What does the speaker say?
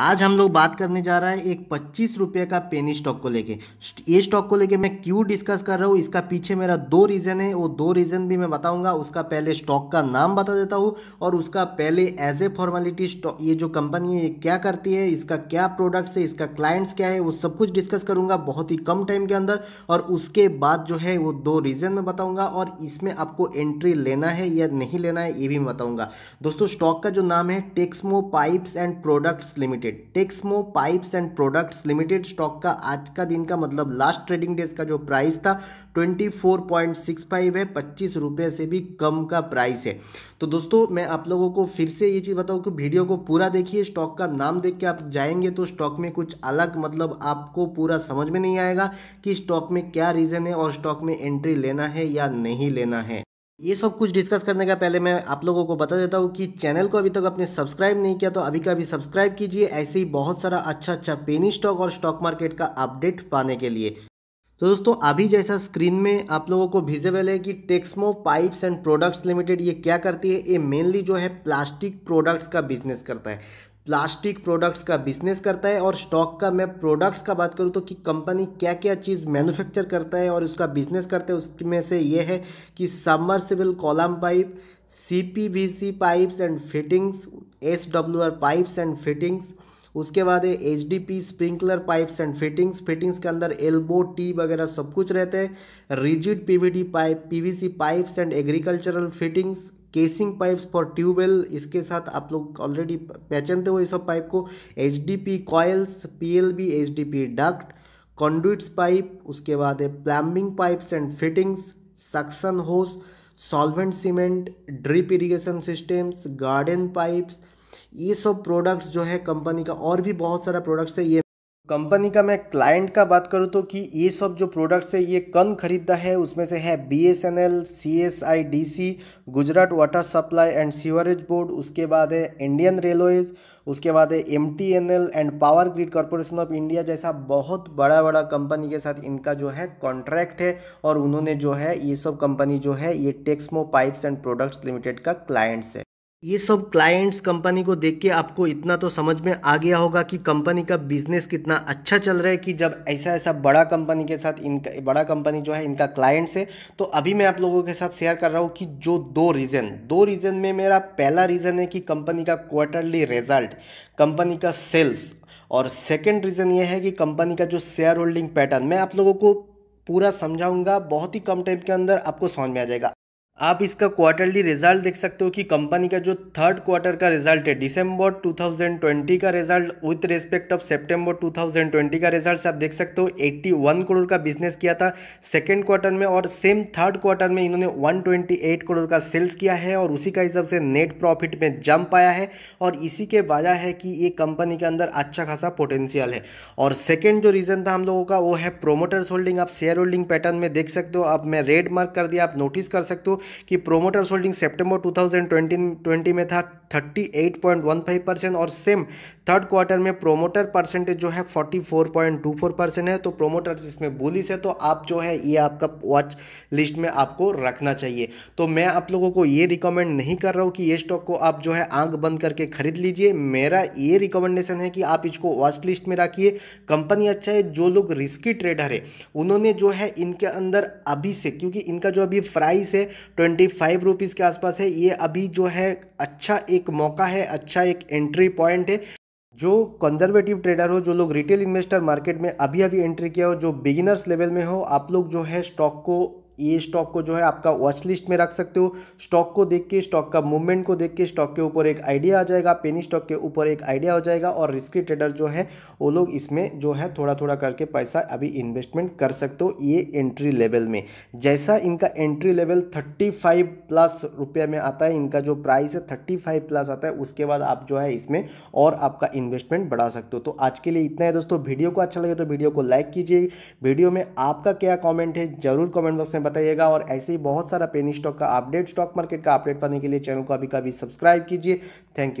आज हम लोग बात करने जा रहा है एक पच्चीस रुपये का पेनी स्टॉक को लेके ये स्टॉक को लेके मैं क्यों डिस्कस कर रहा हूँ इसका पीछे मेरा दो रीज़न है वो दो रीज़न भी मैं बताऊंगा उसका पहले स्टॉक का नाम बता देता हूँ और उसका पहले एज ए फॉर्मेलिटी स्टॉक ये जो कंपनी है ये क्या करती है इसका क्या प्रोडक्ट्स है इसका क्लाइंट्स क्या है वो सब कुछ डिस्कस करूँगा बहुत ही कम टाइम के अंदर और उसके बाद जो है वो दो रीज़न में बताऊँगा और इसमें आपको एंट्री लेना है या नहीं लेना है ये भी मैं बताऊँगा दोस्तों स्टॉक का जो नाम है Texmo pipes and products limited limited Texmo pipes and products limited stock का आज का दिन का मतलब लास्ट ट्रेडिंग डेज का जो प्राइस था 24.65 है पच्चीस रुपये से भी कम का प्राइस है तो दोस्तों मैं आप लोगों को फिर से ये चीज़ बताऊँ कि वीडियो को पूरा देखिए स्टॉक का नाम देख के आप जाएंगे तो स्टॉक में कुछ अलग मतलब आपको पूरा समझ में नहीं आएगा कि स्टॉक में क्या रीज़न है और स्टॉक में एंट्री लेना है या नहीं लेना है ये सब कुछ डिस्कस करने का पहले मैं आप लोगों को बता देता हूँ कि चैनल को अभी तक आपने सब्सक्राइब नहीं किया तो अभी का अभी सब्सक्राइब कीजिए ऐसे ही बहुत सारा अच्छा अच्छा पेनी स्टॉक और स्टॉक मार्केट का अपडेट पाने के लिए तो दोस्तों अभी जैसा स्क्रीन में आप लोगों को विजिबल है कि Texmo pipes and products limited ये क्या करती है ये मेनली जो है प्लास्टिक प्रोडक्ट्स का बिजनेस करता है प्लास्टिक प्रोडक्ट्स का बिजनेस करता है और स्टॉक का मैं प्रोडक्ट्स का बात करूँ तो कि कंपनी क्या क्या चीज़ मैन्युफैक्चर करता है और उसका बिजनेस करता है उसमें से ये है कि submersible column pipe C pipes and fittings S pipes and fittings उसके बाद है H D P sprinkler pipes and fittings fittings के अंदर एल्बो टी वगैरह सब कुछ रहते हैं rigid PVD pipe PVC pipes and agricultural fittings casing pipes for tubewell इसके साथ आप लोग ऑलरेडी पहचानते हो ये सब पाइप को H D P coils P L B H D P duct conduits pipe उसके बाद है plumbing pipes and fittings suction hose solvent cement drip irrigation systems garden pipes ये सब प्रोडक्ट्स जो है कंपनी का और भी बहुत सारा प्रोडक्ट्स है ये कंपनी का मैं क्लाइंट का बात करूँ तो कि ये सब जो प्रोडक्ट्स है ये कन खरीदता है उसमें से है B S N L C S I D C Gujarat water supply and sewerage board उसके बाद है इंडियन रेलवेज उसके बाद है M T N L and power grid corporation of India जैसा बहुत बड़ा बड़ा कंपनी के साथ इनका जो है कॉन्ट्रैक्ट है और उन्होंने जो है ये सब कंपनी जो है ये Texmo pipes and products limited का क्लाइंट्स है ये सब क्लाइंट्स कंपनी को देख के आपको इतना तो समझ में आ गया होगा कि कंपनी का बिजनेस कितना अच्छा चल रहा है कि जब ऐसा ऐसा बड़ा कंपनी के साथ इनका बड़ा कंपनी जो है इनका क्लाइंट्स है तो अभी मैं आप लोगों के साथ शेयर कर रहा हूँ कि जो दो रीज़न दो रीज़न में मेरा पहला रीज़न है कि कंपनी का क्वार्टरली रिजल्ट कंपनी का सेल्स और सेकेंड रीज़न ये है कि कंपनी का जो शेयर होल्डिंग पैटर्न मैं आप लोगों को पूरा समझाऊंगा बहुत ही कम टाइम के अंदर आपको समझ में आ जाएगा आप इसका क्वार्टरली रिजल्ट देख सकते हो कि कंपनी का जो थर्ड क्वार्टर का रिजल्ट है दिसंबर 2020 का रिजल्ट विथ रिस्पेक्ट ऑफ सितंबर 2020 का रिजल्ट आप देख सकते हो 81 करोड़ का बिजनेस किया था सेकंड क्वार्टर में और सेम थर्ड क्वार्टर में इन्होंने 128 करोड़ का सेल्स किया है और उसी का हिसाब से नेट प्रॉफिट में जंप आया है और इसी के वजह है कि ये कंपनी के अंदर अच्छा खासा पोटेंशियल है और सेकेंड जो रीज़न था हम लोगों का वो है प्रोमोटर्स होल्डिंग आप शेयर होल्डिंग पैटर्न में देख सकते हो अब मैं रेड मार्क कर दिया आप नोटिस कर सकते हो कि प्रोमोटर्स होल्डिंग सेप्टेम्बर टू में था 38.15 परसेंट और सेम थर्ड क्वार्टर में प्रोमोटर परसेंटेज जो है 44.24 परसेंट है तो प्रोमोटर्स इसमें बुलिस है तो आप जो है ये आपका वॉच लिस्ट में आपको रखना चाहिए तो मैं आप लोगों को ये रिकमेंड नहीं कर रहा हूँ कि ये स्टॉक को आप जो है आंख बंद करके खरीद लीजिए मेरा ये रिकमेंडेशन है कि आप इसको वॉच लिस्ट में रखिए कंपनी अच्छा है जो लोग रिस्की ट्रेडर है उन्होंने जो है इनके अंदर अभी से क्योंकि इनका जो अभी प्राइस है ट्वेंटी फाइव रुपीज़ के आसपास है ये अभी जो है अच्छा एक मौका है अच्छा एक एंट्री पॉइंट है जो कंजर्वेटिव ट्रेडर हो जो लोग रिटेल इन्वेस्टर मार्केट में अभी अभी एंट्री किया हो जो बिगिनर्स लेवल में हो आप लोग जो है स्टॉक को ये स्टॉक को जो है आपका वॉच लिस्ट में रख सकते हो स्टॉक को देख के स्टॉक का मूवमेंट को देख के स्टॉक के ऊपर एक आइडिया आ जाएगा पेनी स्टॉक के ऊपर एक आइडिया हो जाएगा और रिस्की ट्रेडर जो है वो लोग इसमें जो है थोड़ा थोड़ा करके पैसा अभी इन्वेस्टमेंट कर सकते हो ये एंट्री लेवल में जैसा इनका entry level thirty five plus रुपये में आता है इनका जो प्राइस है थर्टी फाइव प्लस आता है उसके बाद आप जो है इसमें और आपका इन्वेस्टमेंट बढ़ा सकते हो तो आज के लिए इतना है दोस्तों वीडियो को अच्छा लगे तो वीडियो को लाइक कीजिए वीडियो में आपका क्या कॉमेंट है जरूर कॉमेंट बॉक्स में में बताइएगा और ऐसे ही बहुत सारा पेनी स्टॉक का अपडेट स्टॉक मार्केट का अपडेट पाने के लिए चैनल को अभी कभी सब्सक्राइब कीजिए थैंक यू